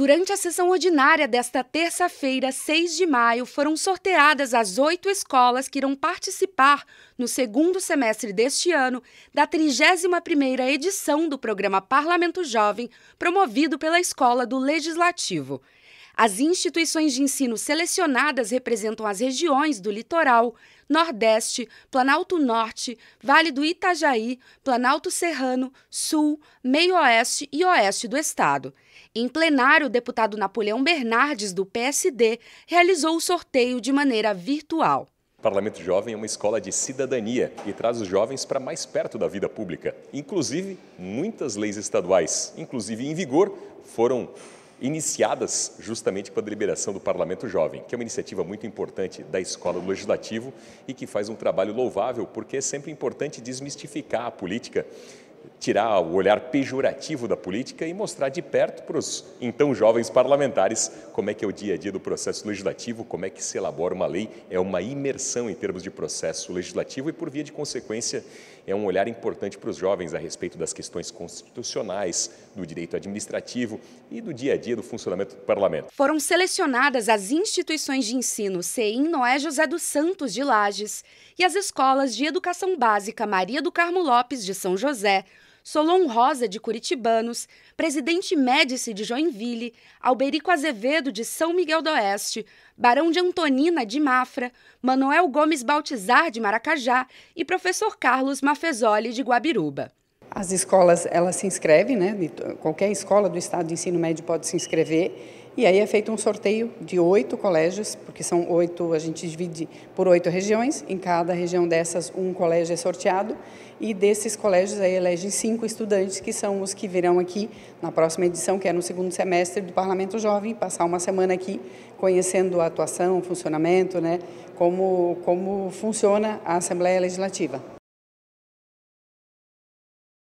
Durante a sessão ordinária desta terça-feira, 6 de maio, foram sorteadas as oito escolas que irão participar, no segundo semestre deste ano, da 31ª edição do programa Parlamento Jovem, promovido pela Escola do Legislativo. As instituições de ensino selecionadas representam as regiões do litoral, Nordeste, Planalto Norte, Vale do Itajaí, Planalto Serrano, Sul, Meio Oeste e Oeste do Estado. Em plenário, o deputado Napoleão Bernardes, do PSD, realizou o sorteio de maneira virtual. O Parlamento Jovem é uma escola de cidadania e traz os jovens para mais perto da vida pública. Inclusive, muitas leis estaduais, inclusive em vigor, foram iniciadas justamente com a deliberação do Parlamento Jovem, que é uma iniciativa muito importante da Escola do Legislativo e que faz um trabalho louvável, porque é sempre importante desmistificar a política tirar o olhar pejorativo da política e mostrar de perto para os então jovens parlamentares como é que é o dia a dia do processo legislativo, como é que se elabora uma lei, é uma imersão em termos de processo legislativo e por via de consequência é um olhar importante para os jovens a respeito das questões constitucionais, do direito administrativo e do dia a dia do funcionamento do parlamento. Foram selecionadas as instituições de ensino CEIM Noé José dos Santos de Lages e as escolas de educação básica Maria do Carmo Lopes de São José Solon Rosa, de Curitibanos, Presidente Médici, de Joinville, Alberico Azevedo, de São Miguel do Oeste, Barão de Antonina, de Mafra, Manuel Gomes Baltizar, de Maracajá e Professor Carlos Mafezoli, de Guabiruba. As escolas, elas se inscrevem, né? qualquer escola do Estado de Ensino Médio pode se inscrever e aí é feito um sorteio de oito colégios, porque são oito, a gente divide por oito regiões, em cada região dessas um colégio é sorteado, e desses colégios aí elegem cinco estudantes, que são os que virão aqui na próxima edição, que é no segundo semestre do Parlamento Jovem, passar uma semana aqui conhecendo a atuação, o funcionamento, né, como, como funciona a Assembleia Legislativa.